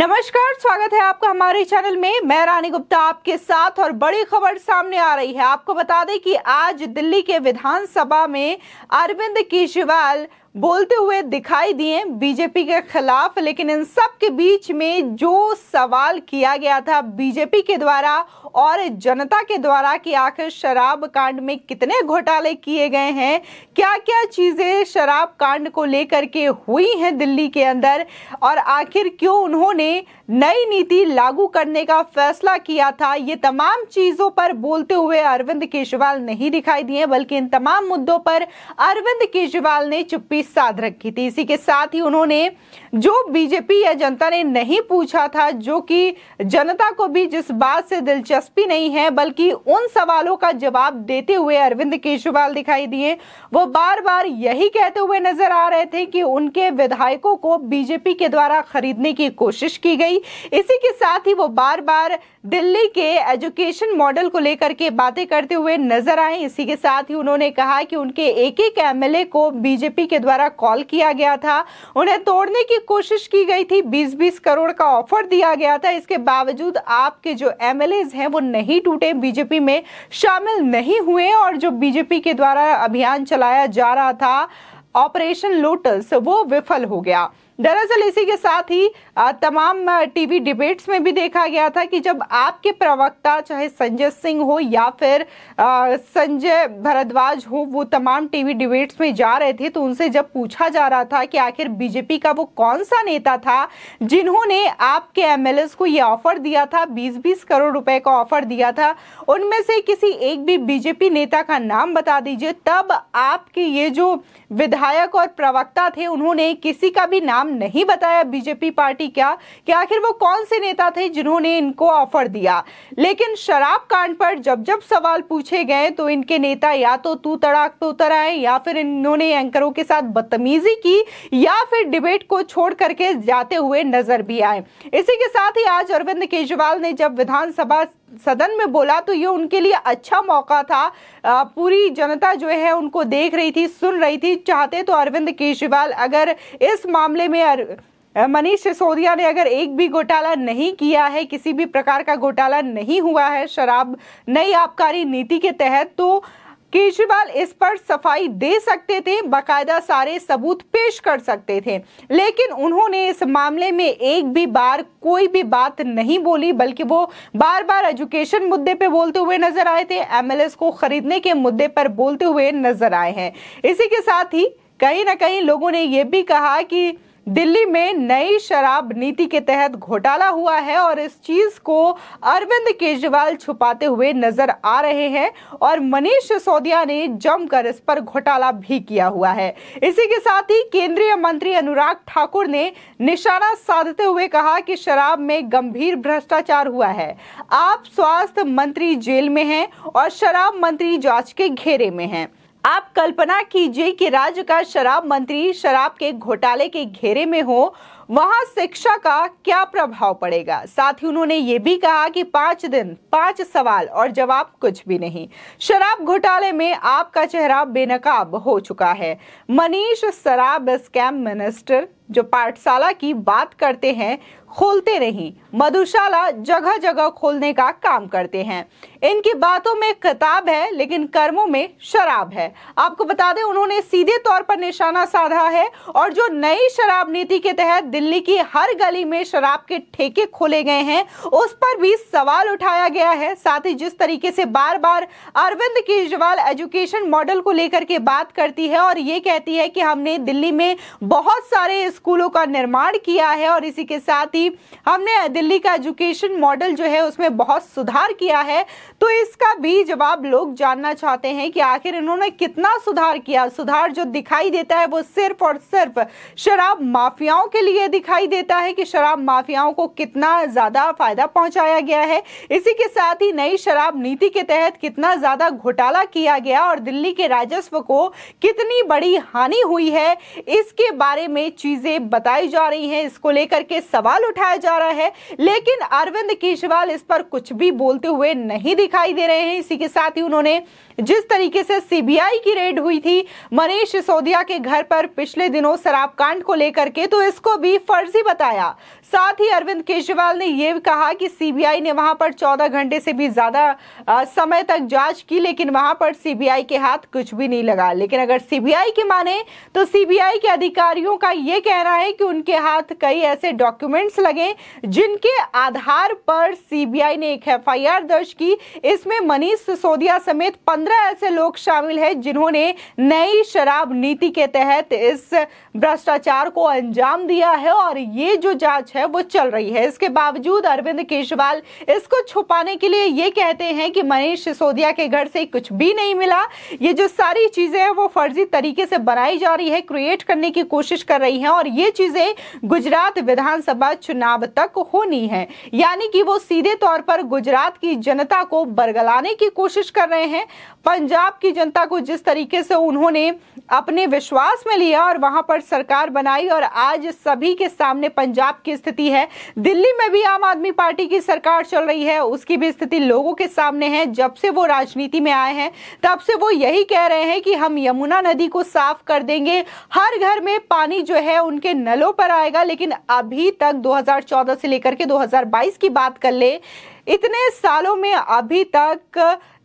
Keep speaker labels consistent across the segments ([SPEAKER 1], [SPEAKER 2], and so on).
[SPEAKER 1] नमस्कार स्वागत है आपका हमारे चैनल में मैं रानी गुप्ता आपके साथ और बड़ी खबर सामने आ रही है आपको बता दें कि आज दिल्ली के विधानसभा में अरविंद केजरीवाल बोलते हुए दिखाई दिए बीजेपी के खिलाफ लेकिन इन सब के बीच में जो सवाल किया गया था बीजेपी के द्वारा और जनता के द्वारा कि आखिर शराब कांड में कितने घोटाले किए गए हैं क्या क्या चीज़ें शराब कांड को लेकर के हुई हैं दिल्ली के अंदर और आखिर क्यों उन्होंने नई नीति लागू करने का फैसला किया था ये तमाम चीजों पर बोलते हुए अरविंद केजरीवाल नहीं दिखाई दिए बल्कि इन तमाम मुद्दों पर अरविंद केजरीवाल ने चुप्पी साध रखी थी इसी के साथ ही उन्होंने जो बीजेपी या जनता ने नहीं पूछा था जो कि जनता को भी जिस बात से दिलचस्पी नहीं है बल्कि उन सवालों का जवाब देते हुए अरविंद केजरीवाल दिखाई दिए वो बार बार यही कहते हुए नजर आ रहे थे कि उनके विधायकों को बीजेपी के द्वारा खरीदने की कोशिश की गई इसी के साथ ही वो बार बार दिल्ली के एजुकेशन मॉडल को लेकर के बातें करते हुए नजर आए इसी के साथ ही उन्होंने कहा कि उनके एक एक एमएलए को बीजेपी के द्वारा कॉल किया गया था उन्हें तोड़ने की की कोशिश की गई थी 20-20 करोड़ का ऑफर दिया गया था इसके बावजूद आपके जो एम हैं वो नहीं टूटे बीजेपी में शामिल नहीं हुए और जो बीजेपी के द्वारा अभियान चलाया जा रहा था ऑपरेशन लोटस वो विफल हो गया दरअसल इसी के साथ ही तमाम टीवी डिबेट्स में भी देखा गया था कि जब आपके प्रवक्ता चाहे संजय सिंह हो या फिर संजय भरद्वाज हो वो तमाम टीवी डिबेट्स में जा रहे थे तो उनसे जब पूछा जा रहा था कि आखिर बीजेपी का वो कौन सा नेता था जिन्होंने आपके एम को ये ऑफर दिया था बीस बीस करोड़ रुपए का ऑफर दिया था उनमें से किसी एक भी बीजेपी नेता का नाम बता दीजिए तब आपके ये जो विधायक और प्रवक्ता थे उन्होंने किसी का भी नाम नहीं बताया बीजेपी पार्टी थी क्या कि आखिर वो कौन से नेता थे जिन्होंने इनको ऑफर दिया लेकिन शराब कांड पर जब जब सवाल पूछे गए तो इनके नेता या तो तू तड़ाक पे उतर आए या फिर इन्होंने एंकरों के साथ बदतमीजी की या फिर डिबेट को छोड़ करके जाते हुए नजर भी आए इसी के साथ ही आज अरविंद केजरीवाल ने जब विधानसभा सदन में बोला तो ये उनके लिए अच्छा मौका था आ, पूरी जनता जो है उनको देख रही थी सुन रही थी चाहते तो अरविंद केजरीवाल अगर इस मामले में अर... मनीष सिसोदिया ने अगर एक भी घोटाला नहीं किया है किसी भी प्रकार का घोटाला नहीं हुआ है शराब नई आबकारी नीति के तहत तो केजरीवाल इस पर सफाई दे सकते थे बाकायदा सारे सबूत पेश कर सकते थे लेकिन उन्होंने इस मामले में एक भी बार कोई भी बात नहीं बोली बल्कि वो बार बार एजुकेशन मुद्दे पे बोलते हुए नजर आए थे एमएलएस को खरीदने के मुद्दे पर बोलते हुए नजर आए हैं इसी के साथ ही कहीं ना कहीं लोगों ने ये भी कहा कि दिल्ली में नई शराब नीति के तहत घोटाला हुआ है और इस चीज को अरविंद केजरीवाल छुपाते हुए नजर आ रहे हैं और मनीष सिसोदिया ने जमकर इस पर घोटाला भी किया हुआ है इसी के साथ ही केंद्रीय मंत्री अनुराग ठाकुर ने निशाना साधते हुए कहा कि शराब में गंभीर भ्रष्टाचार हुआ है आप स्वास्थ्य मंत्री जेल में हैं और शराब मंत्री जांच के घेरे में हैं आप कल्पना कीजिए कि राज्य का शराब मंत्री शराब के घोटाले के घेरे में हो वहां शिक्षा का क्या प्रभाव पड़ेगा साथ ही उन्होंने ये भी कहा कि पांच दिन पांच सवाल और जवाब कुछ भी नहीं शराब घोटाले में आपका चेहरा बेनकाब हो चुका है मनीष शराब स्कैम मिनिस्टर जो पाठशाला की बात करते हैं खोलते नहीं मधुशाला जगह जगह खोलने का काम करते हैं इनकी बातों में किताब है लेकिन कर्मों में शराब है आपको बता दें उन्होंने सीधे तौर पर निशाना साधा है और जो नई शराब नीति के तहत दिल्ली की हर गली में शराब के ठेके खोले गए हैं उस पर भी सवाल उठाया गया है साथ ही जिस तरीके से बार बार अरविंद केजरीवाल एजुकेशन मॉडल को लेकर के बात करती है और ये कहती है कि हमने दिल्ली में बहुत सारे स्कूलों का निर्माण किया है और इसी के साथ थी हमने दिल्ली का एजुकेशन मॉडल जो है उसमें बहुत सुधार किया है तो इसका भी जवाब लोग जानना चाहते हैं कि आखिर इन्होंने कितना सुधार किया सुधार जो दिखाई देता है वो सिर्फ और सिर्फ शराब माफियाओं के लिए दिखाई देता है कि शराब माफियाओं को कितना ज़्यादा फायदा पहुंचाया गया है इसी के साथ ही नई शराब नीति के तहत कितना ज़्यादा घोटाला किया गया और दिल्ली के राजस्व को कितनी बड़ी हानि हुई है इसके बारे में चीज़ें बताई जा रही हैं इसको लेकर के सवाल उठाया जा रहा है लेकिन अरविंद केजरीवाल इस पर कुछ भी बोलते हुए नहीं दिखाई दे रहे हैं इसी के साथ ही उन्होंने जिस तरीके से सीबीआई की रेड हुई थी मनीष सिसोदिया के घर पर पिछले दिनों शराब कांड को लेकर के तो इसको भी फर्जी बताया साथ ही अरविंद केजरीवाल ने यह कहा कि सीबीआई ने वहां पर 14 घंटे से भी ज्यादा समय तक जांच की लेकिन वहां पर सीबीआई के हाथ कुछ भी नहीं लगा लेकिन अगर सीबीआई की माने तो सीबीआई के अधिकारियों का यह कहना है कि उनके हाथ कई ऐसे डॉक्यूमेंट्स लगे जिनके आधार पर सीबीआई ने एक एफआईआर दर्ज की इसमें मनीष सिसोदिया समेत पंद्रह ऐसे लोग शामिल हैं जिन्होंने नई शराब नीति के तहत इस भ्रष्टाचार को अंजाम दिया है और ये जो जांच है वो चल रही है इसके बावजूद अरविंद केजरीवाल इसको छुपाने के लिए ये कहते हैं कि मनीष सिसोदिया के घर से कुछ भी नहीं मिला ये जो सारी चीजें हैं वो फर्जी तरीके से बनाई जा रही है क्रिएट करने की कोशिश कर रही है और ये चीजें गुजरात विधानसभा चुनाव तक होनी है यानी कि वो सीधे तौर पर गुजरात की जनता को बरगलाने की कोशिश कर रहे हैं पंजाब की जनता को जिस तरीके से उन्होंने अपने विश्वास में लिया और वहां पर सरकार बनाई और आज सभी के सामने पंजाब की स्थिति है दिल्ली में भी आम आदमी पार्टी की सरकार चल रही है उसकी भी स्थिति लोगों के सामने है जब से वो राजनीति में आए हैं तब से वो यही कह रहे हैं कि हम यमुना नदी को साफ कर देंगे हर घर में पानी जो है उनके नलों पर आएगा लेकिन अभी तक 2014 से लेकर के 2022 की बात कर ले इतने सालों में अभी तक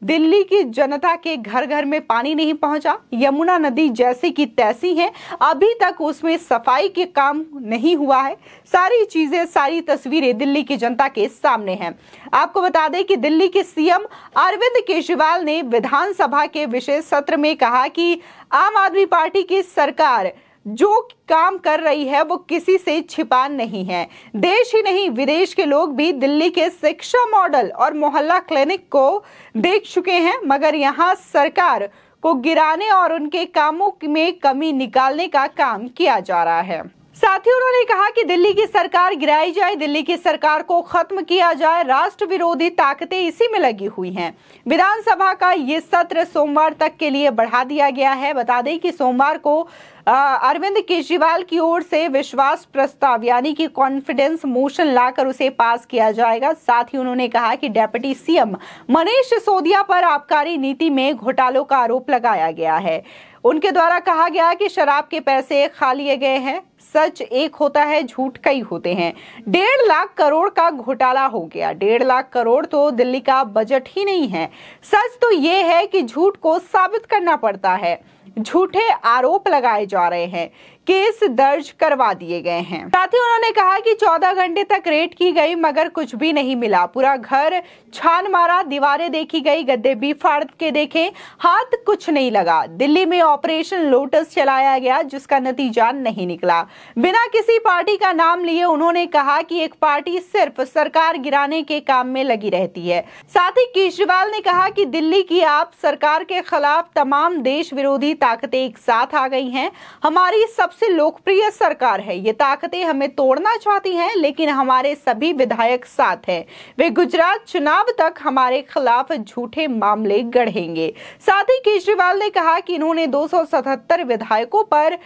[SPEAKER 1] दिल्ली की जनता के घर घर में पानी नहीं पहुंचा यमुना नदी जैसी की तैसी है अभी तक उसमें सफाई के काम नहीं हुआ है सारी चीजें सारी तस्वीरें दिल्ली की जनता के सामने हैं आपको बता दें कि दिल्ली के सीएम अरविंद केजरीवाल ने विधानसभा के विशेष सत्र में कहा कि आम आदमी पार्टी की सरकार जो काम कर रही है वो किसी से छिपा नहीं है देश ही नहीं विदेश के लोग भी दिल्ली के शिक्षा मॉडल और मोहल्ला क्लिनिक को देख चुके हैं मगर यहाँ सरकार को गिराने और उनके कामों में कमी निकालने का काम किया जा रहा है साथ ही उन्होंने कहा कि दिल्ली की सरकार गिराई जाए दिल्ली की सरकार को खत्म किया जाए राष्ट्र विरोधी ताकतें इसी में लगी हुई हैं विधानसभा का ये सत्र सोमवार तक के लिए बढ़ा दिया गया है बता दें कि सोमवार को अरविंद केजरीवाल की ओर से विश्वास प्रस्ताव यानी कि कॉन्फिडेंस मोशन लाकर उसे पास किया जाएगा साथ ही उन्होंने कहा कि डेप्यूटी सीएम मनीष सिसोदिया पर आबकारी नीति में घोटालों का आरोप लगाया गया है उनके द्वारा कहा गया कि शराब के पैसे खा लिए गए हैं सच एक होता है झूठ कई होते हैं डेढ़ लाख करोड़ का घोटाला हो गया डेढ़ लाख करोड़ तो दिल्ली का बजट ही नहीं है सच तो ये है कि झूठ को साबित करना पड़ता है झूठे आरोप लगाए जा रहे हैं केस दर्ज करवा दिए गए हैं साथ ही उन्होंने कहा कि 14 घंटे तक रेड की गई मगर कुछ भी नहीं मिला पूरा घर छान मारा दीवारें देखी गई गद्दे भी फाड़ के देखे हाथ कुछ नहीं लगा दिल्ली में ऑपरेशन लोटस चलाया गया जिसका नतीजा नहीं निकला बिना किसी पार्टी का नाम लिए उन्होंने कहा की एक पार्टी सिर्फ सरकार गिराने के काम में लगी रहती है साथ ही केजरीवाल ने कहा की दिल्ली की आप सरकार के खिलाफ तमाम देश विरोधी ताकतें एक साथ आ गई है हमारी सब सबसे लोकप्रिय सरकार है ये ताकतें हमें तोड़ना चाहती हैं लेकिन हमारे सभी विधायक साथ हैं वे गुजरात चुनाव तक हमारे खिलाफ झूठे मामले गढ़ेंगे साथ ही केजरीवाल ने कहा कि इन्होंने 277 विधायकों पर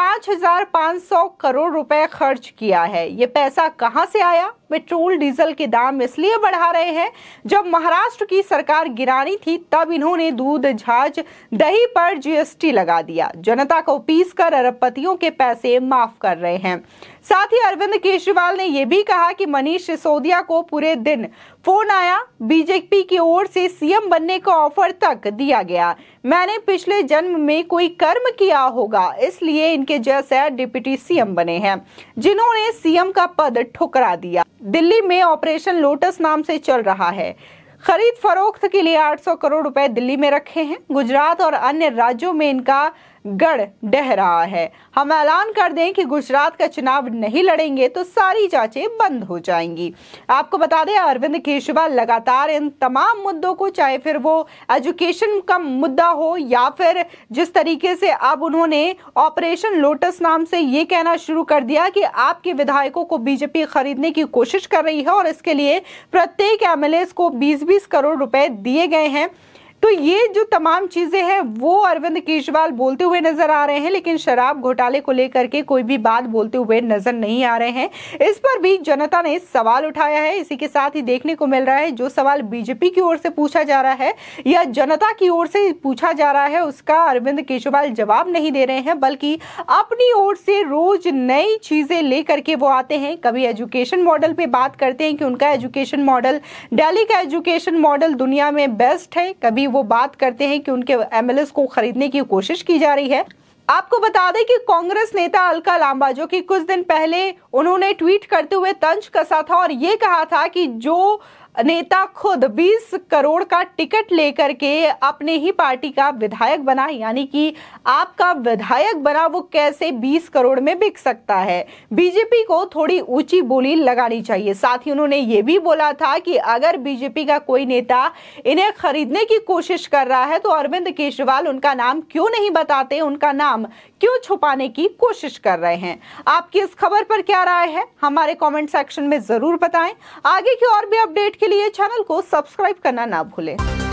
[SPEAKER 1] 5,500 करोड़ रुपए खर्च किया है ये पैसा कहाँ से आया पेट्रोल डीजल के दाम इसलिए बढ़ा रहे हैं जब महाराष्ट्र की सरकार गिरानी थी तब इन्होंने दूध झाज दही पर जीएसटी लगा दिया जनता को पीस कर अरबपतियों के पैसे माफ कर रहे हैं साथ ही अरविंद केजरीवाल ने यह भी कहा कि मनीष सिसोदिया को पूरे दिन फोन आया बीजेपी की ओर से सीएम बनने का ऑफर तक दिया गया मैंने पिछले जन्म में कोई कर्म किया होगा इसलिए इनके जैसे डिप्टी सीएम बने हैं जिन्होंने सीएम का पद ठुकरा दिया दिल्ली में ऑपरेशन लोटस नाम से चल रहा है खरीद फरोख्त के लिए 800 करोड़ रुपए दिल्ली में रखे हैं गुजरात और अन्य राज्यों में इनका गढ़ डह रहा है हम ऐलान कर दें कि गुजरात का चुनाव नहीं लड़ेंगे तो सारी जांचें बंद हो जाएंगी आपको बता दें अरविंद केजरीवाल लगातार इन तमाम मुद्दों को चाहे फिर वो एजुकेशन का मुद्दा हो या फिर जिस तरीके से अब उन्होंने ऑपरेशन लोटस नाम से ये कहना शुरू कर दिया कि आपके विधायकों को बीजेपी खरीदने की कोशिश कर रही है और इसके लिए प्रत्येक एमएलए को बीस बीस करोड़ रुपए दिए गए हैं तो ये जो तमाम चीज़ें हैं वो अरविंद केजरीवाल बोलते हुए नजर आ रहे हैं लेकिन शराब घोटाले को लेकर के कोई भी बात बोलते हुए नजर नहीं आ रहे हैं इस पर भी जनता ने सवाल उठाया है इसी के साथ ही देखने को मिल रहा है जो सवाल बीजेपी की ओर से पूछा जा रहा है या जनता की ओर से पूछा जा रहा है उसका अरविंद केजरीवाल जवाब नहीं दे रहे हैं बल्कि अपनी ओर से रोज नई चीजें लेकर के वो आते हैं कभी एजुकेशन मॉडल पे बात करते हैं कि उनका एजुकेशन मॉडल डेली का एजुकेशन मॉडल दुनिया में बेस्ट है कभी भी वो बात करते हैं कि उनके एमएलएस को खरीदने की कोशिश की जा रही है आपको बता दें कि कांग्रेस नेता अलका लांबा जो कि कुछ दिन पहले उन्होंने ट्वीट करते हुए तंज कसा था और ये कहा था कि जो नेता खुद 20 करोड़ का टिकट लेकर के अपने ही पार्टी का विधायक बना यानी कि आपका विधायक बना वो कैसे 20 करोड़ में बिक सकता है बीजेपी को थोड़ी ऊंची बोली लगानी चाहिए साथ ही उन्होंने ये भी बोला था कि अगर बीजेपी का कोई नेता इन्हें खरीदने की कोशिश कर रहा है तो अरविंद केजरीवाल उनका नाम क्यों नहीं बताते उनका नाम क्यों छुपाने की कोशिश कर रहे हैं आपकी इस खबर पर क्या राय है हमारे कॉमेंट सेक्शन में जरूर बताएं आगे की और भी अपडेट के इसके लिए चैनल को सब्सक्राइब करना ना भूलें